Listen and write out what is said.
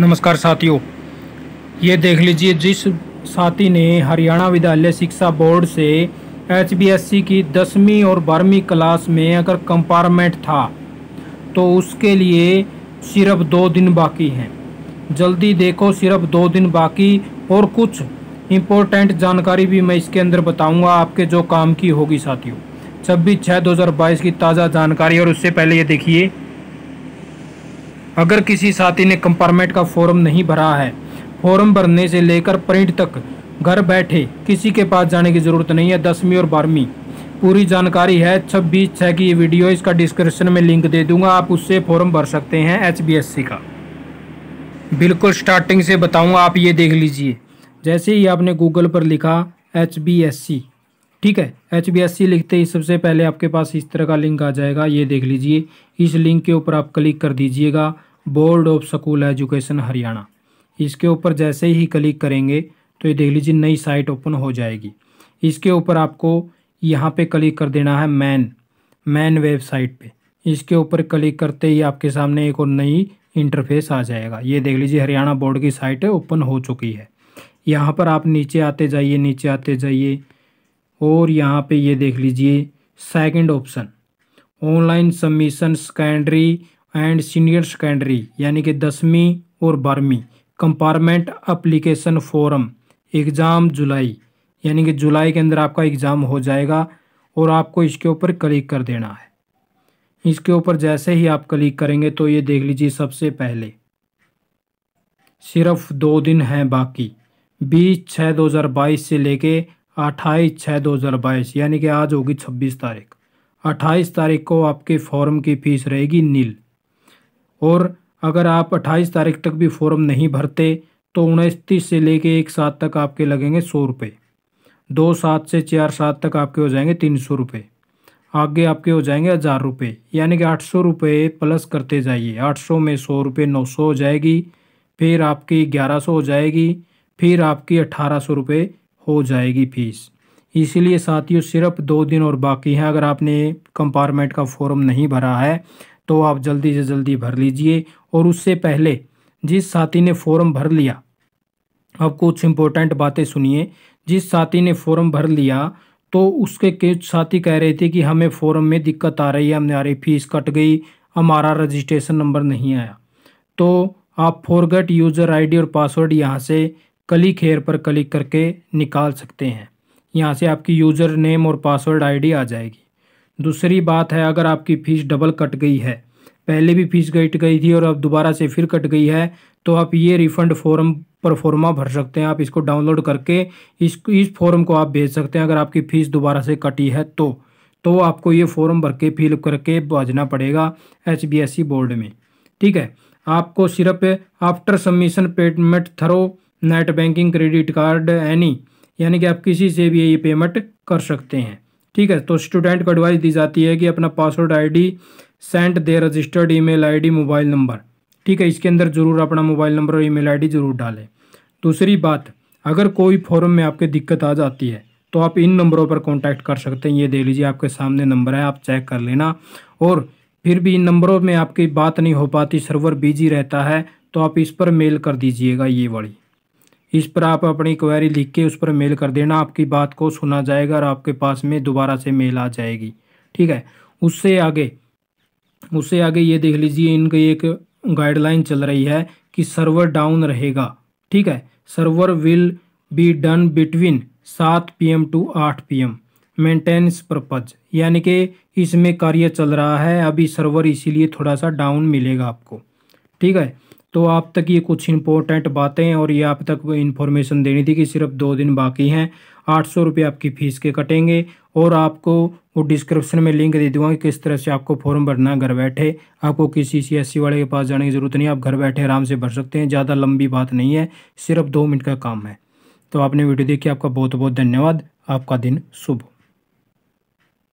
नमस्कार साथियों ये देख लीजिए जिस साथी ने हरियाणा विद्यालय शिक्षा बोर्ड से एच की दसवीं और बारहवीं क्लास में अगर कंपार्टमेंट था तो उसके लिए सिर्फ दो दिन बाकी हैं जल्दी देखो सिर्फ दो दिन बाकी और कुछ इम्पोर्टेंट जानकारी भी मैं इसके अंदर बताऊंगा आपके जो काम की होगी साथियों छब्बीस छः दो हज़ार बाईस की ताज़ा जानकारी और उससे पहले ये देखिए अगर किसी साथी ने कंपार्टमेंट का फॉर्म नहीं भरा है फॉर्म भरने से लेकर प्रिंट तक घर बैठे किसी के पास जाने की ज़रूरत नहीं है दसवीं और बारहवीं पूरी जानकारी है छब्बीस छः की ये वीडियो इसका डिस्क्रिप्शन में लिंक दे दूंगा आप उससे फॉर्म भर सकते हैं एच का बिल्कुल स्टार्टिंग से बताऊंगा आप ये देख लीजिए जैसे ही आपने गूगल पर लिखा एच ठीक है एच लिखते ही सबसे पहले आपके पास इस तरह का लिंक आ जाएगा ये देख लीजिए इस लिंक के ऊपर आप क्लिक कर दीजिएगा board of school education Haryana इसके ऊपर जैसे ही क्लिक करेंगे तो ये देख लीजिए नई साइट ओपन हो जाएगी इसके ऊपर आपको यहाँ पे क्लिक कर देना है मैन मैन वेबसाइट पे इसके ऊपर क्लिक करते ही आपके सामने एक और नई इंटरफेस आ जाएगा ये देख लीजिए हरियाणा बोर्ड की साइट ओपन हो चुकी है यहाँ पर आप नीचे आते जाइए नीचे आते जाइए और यहाँ पे ये देख लीजिए second option online submission secondary and senior secondary यानी कि दसवीं और बारहवीं कंपार्टमेंट अप्लीकेशन फॉरम एग्ज़ाम जुलाई यानी कि जुलाई के अंदर आपका एग्ज़ाम हो जाएगा और आपको इसके ऊपर क्लिक कर देना है इसके ऊपर जैसे ही आप क्लिक करेंगे तो ये देख लीजिए सबसे पहले सिर्फ दो दिन हैं बाकी बीस छः दो हज़ार बाईस से लेके अट्ठाईस छः दो हज़ार बाईस यानी कि आज होगी छब्बीस तारीख अट्ठाईस तारीख को आपके फॉर्म की फ़ीस रहेगी नील और अगर आप 28 तारीख तक भी फॉर्म नहीं भरते तो उनतीस से लेके एक सात तक आपके लगेंगे सौ रुपये दो सात से चार सात तक आपके हो जाएंगे तीन सौ रुपये आगे आपके हो जाएंगे हज़ार रुपये यानी कि आठ सौ रुपये प्लस करते जाइए आठ सौ में सौ रुपये नौ सौ हो जाएगी फिर आपकी ग्यारह सौ हो जाएगी फिर आपकी अट्ठारह सौ रुपये हो जाएगी फीस इसीलिए साथियों सिर्फ दो दिन और बाकी हैं अगर आपने कंपार्टमेंट का फॉर्म नहीं भरा है तो आप जल्दी से जल्दी भर लीजिए और उससे पहले जिस साथी ने फॉर्म भर लिया अब कुछ इम्पोर्टेंट बातें सुनिए जिस साथी ने फॉर्म भर लिया तो उसके कुछ साथी कह रहे थे कि हमें फॉर्म में दिक्कत आ रही है हमारी फीस कट गई हमारा रजिस्ट्रेशन नंबर नहीं आया तो आप फॉरगेट यूज़र आईडी और पासवर्ड यहाँ से क्लिक हेयर पर क्लिक करके निकाल सकते हैं यहाँ से आपकी यूज़र नेम और पासवर्ड आईडी आ जाएगी दूसरी बात है अगर आपकी फ़ीस डबल कट गई है पहले भी फीस कट गई थी और अब दोबारा से फिर कट गई है तो आप ये रिफ़ंड फॉर्म पर फॉर्मा भर सकते हैं आप इसको डाउनलोड करके इस इस फॉर्म को आप भेज सकते हैं अगर आपकी फ़ीस दोबारा से कटी है तो तो आपको ये फॉर्म भर के फिल करके भेजना पड़ेगा एच बोर्ड में ठीक है आपको सिर्फ after submission payment through net banking credit card any यानी कि आप किसी से भी ये पेमेंट कर सकते हैं ठीक है तो स्टूडेंट को एडवाइस दी जाती है कि अपना पासवर्ड आईडी सेंड दे registered email ID mobile number ठीक है इसके अंदर ज़रूर अपना मोबाइल नंबर और ईमेल आईडी ज़रूर डालें दूसरी बात अगर कोई फॉर्म में आपके दिक्कत आ जाती है तो आप इन नंबरों पर कॉन्टैक्ट कर सकते हैं ये दे लीजिए आपके सामने नंबर है आप चेक कर लेना और फिर भी इन नंबरों में आपकी बात नहीं हो पाती सर्वर बिजी रहता है तो आप इस पर मेल कर दीजिएगा ये वाली इस पर आप अपनी क्वेरी लिख के उस पर मेल कर देना आपकी बात को सुना जाएगा और आपके पास में दोबारा से मेल आ जाएगी ठीक है उससे आगे उससे आगे ये देख लीजिए इनकी एक गाइडलाइन चल रही है कि सर्वर डाउन रहेगा ठीक है server will be done between सात एम टू आठ एम मेंटेनेंस परपज यानी कि इसमें कार्य चल रहा है अभी सर्वर इसीलिए थोड़ा सा डाउन मिलेगा आपको ठीक है तो आप तक ये कुछ इंपॉर्टेंट बातें और ये आप तक इन्फॉर्मेशन देनी थी कि सिर्फ दो दिन बाकी हैं आठ सौ रुपये आपकी फ़ीस के कटेंगे और आपको वो डिस्क्रिप्शन में लिंक दे दूँगा कि किस तरह से आपको फॉर्म भरना है घर बैठे आपको किसी सी एस वाले के पास जाने की ज़रूरत नहीं आप घर बैठे आराम से भर सकते हैं ज़्यादा लंबी बात नहीं है सिर्फ दो मिनट का काम है तो आपने वीडियो देखी आपका बहुत बहुत धन्यवाद आपका दिन शुभ